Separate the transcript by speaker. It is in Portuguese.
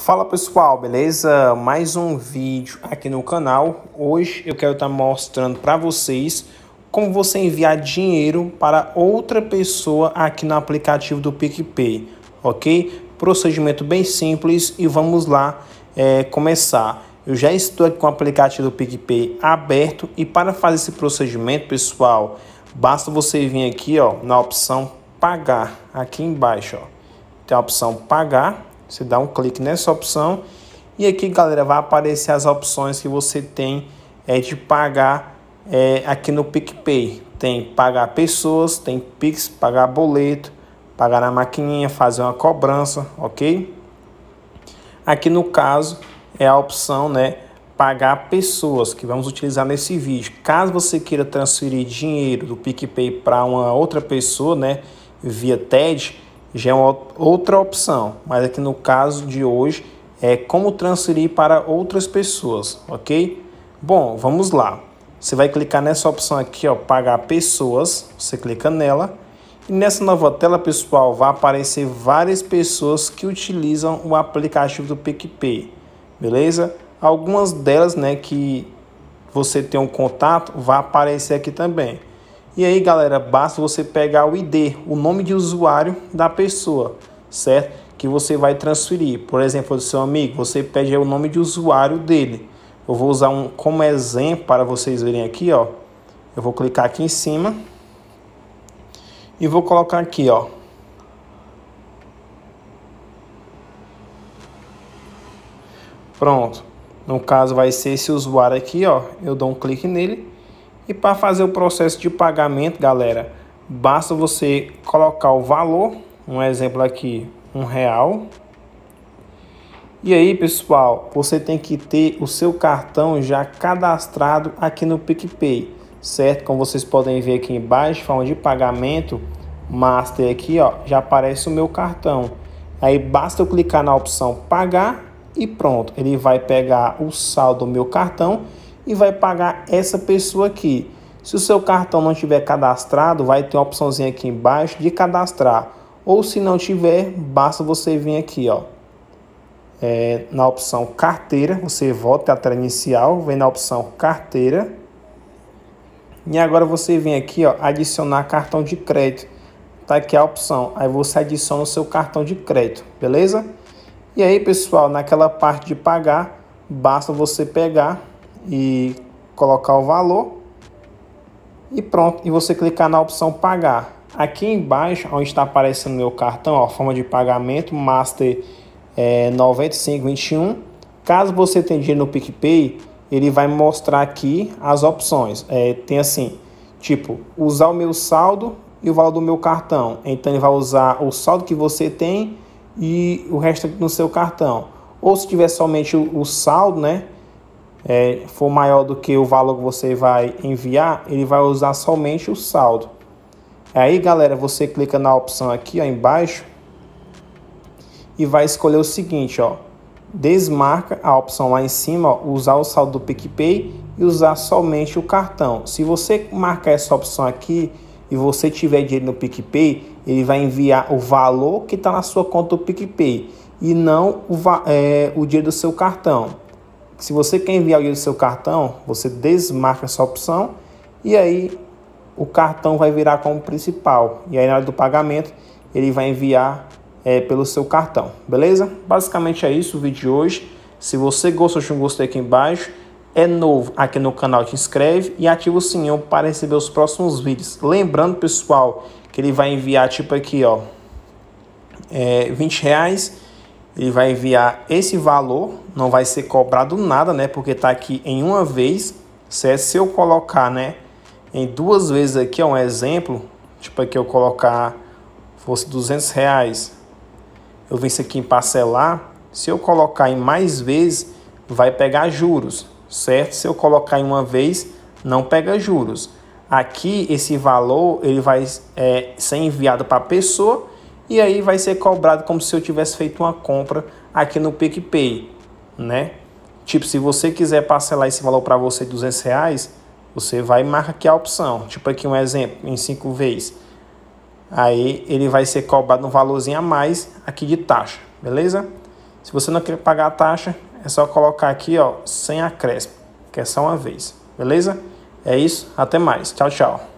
Speaker 1: Fala pessoal, beleza? Mais um vídeo aqui no canal. Hoje eu quero estar tá mostrando para vocês como você enviar dinheiro para outra pessoa aqui no aplicativo do PicPay, ok? Procedimento bem simples e vamos lá é, começar. Eu já estou aqui com o aplicativo do PicPay aberto e para fazer esse procedimento, pessoal, basta você vir aqui ó, na opção pagar, aqui embaixo ó, tem a opção pagar você dá um clique nessa opção e aqui, galera, vai aparecer as opções que você tem é, de pagar é, aqui no PicPay. Tem pagar pessoas, tem Pix, pagar boleto, pagar na maquininha, fazer uma cobrança, ok? Aqui no caso é a opção, né? Pagar pessoas que vamos utilizar nesse vídeo. Caso você queira transferir dinheiro do PicPay para uma outra pessoa, né? Via TED, já é outra opção, mas aqui é no caso de hoje é como transferir para outras pessoas, ok? Bom, vamos lá. Você vai clicar nessa opção aqui, ó, pagar pessoas, você clica nela. E nessa nova tela, pessoal, vai aparecer várias pessoas que utilizam o aplicativo do PicPay, beleza? Algumas delas, né, que você tem um contato, vai aparecer aqui também. E aí, galera, basta você pegar o ID, o nome de usuário da pessoa, certo? Que você vai transferir. Por exemplo, do seu amigo, você pede o nome de usuário dele. Eu vou usar um como exemplo para vocês verem aqui, ó. Eu vou clicar aqui em cima e vou colocar aqui, ó. Pronto. No caso vai ser esse usuário aqui, ó. Eu dou um clique nele e para fazer o processo de pagamento, galera, basta você colocar o valor, um exemplo aqui, um real. E aí, pessoal, você tem que ter o seu cartão já cadastrado aqui no PicPay, certo? Como vocês podem ver aqui embaixo, forma de pagamento, Master aqui, ó, já aparece o meu cartão. Aí basta eu clicar na opção pagar e pronto, ele vai pegar o saldo do meu cartão e vai pagar essa pessoa aqui. Se o seu cartão não tiver cadastrado, vai ter uma opçãozinha aqui embaixo de cadastrar. Ou se não tiver, basta você vir aqui, ó. É, na opção carteira, você volta à tela inicial, vem na opção carteira. E agora você vem aqui, ó, adicionar cartão de crédito. Tá aqui a opção. Aí você adiciona o seu cartão de crédito, beleza? E aí, pessoal, naquela parte de pagar, basta você pegar e colocar o valor e pronto, e você clicar na opção pagar. Aqui embaixo, onde está aparecendo meu cartão, ó, forma de pagamento Master é, 9521. Caso você tenha dinheiro no PicPay, ele vai mostrar aqui as opções. É, tem assim, tipo, usar o meu saldo e o valor do meu cartão. Então ele vai usar o saldo que você tem e o resto no seu cartão. Ou se tiver somente o, o saldo, né? é, for maior do que o valor que você vai enviar, ele vai usar somente o saldo. Aí, galera, você clica na opção aqui ó, embaixo e vai escolher o seguinte, ó. Desmarca a opção lá em cima, ó, usar o saldo do PicPay e usar somente o cartão. Se você marcar essa opção aqui e você tiver dinheiro no PicPay, ele vai enviar o valor que está na sua conta do PicPay e não o, é, o dinheiro do seu cartão. Se você quer enviar o dinheiro do seu cartão, você desmarca essa opção e aí o cartão vai virar como principal. E aí na hora do pagamento ele vai enviar é, pelo seu cartão, beleza? Basicamente é isso o vídeo de hoje. Se você gostou, deixa um gostei aqui embaixo. É novo aqui no canal, te inscreve e ativa o sininho para receber os próximos vídeos. Lembrando, pessoal, que ele vai enviar tipo aqui, ó, é, 20 reais ele vai enviar esse valor, não vai ser cobrado nada, né? Porque tá aqui em uma vez. Se, é, se eu colocar, né, em duas vezes aqui, é um exemplo, tipo aqui eu colocar, fosse 200 reais, eu venho aqui em parcelar, se eu colocar em mais vezes, vai pegar juros, certo? Se eu colocar em uma vez, não pega juros. Aqui, esse valor, ele vai é, ser enviado para a pessoa e aí vai ser cobrado como se eu tivesse feito uma compra aqui no PicPay, né? Tipo, se você quiser parcelar esse valor para você de 200 reais, você vai marcar aqui a opção. Tipo aqui um exemplo, em 5 vezes. Aí ele vai ser cobrado um valorzinho a mais aqui de taxa, beleza? Se você não quer pagar a taxa, é só colocar aqui, ó, sem acréscimo, que é só uma vez, beleza? É isso, até mais. Tchau, tchau.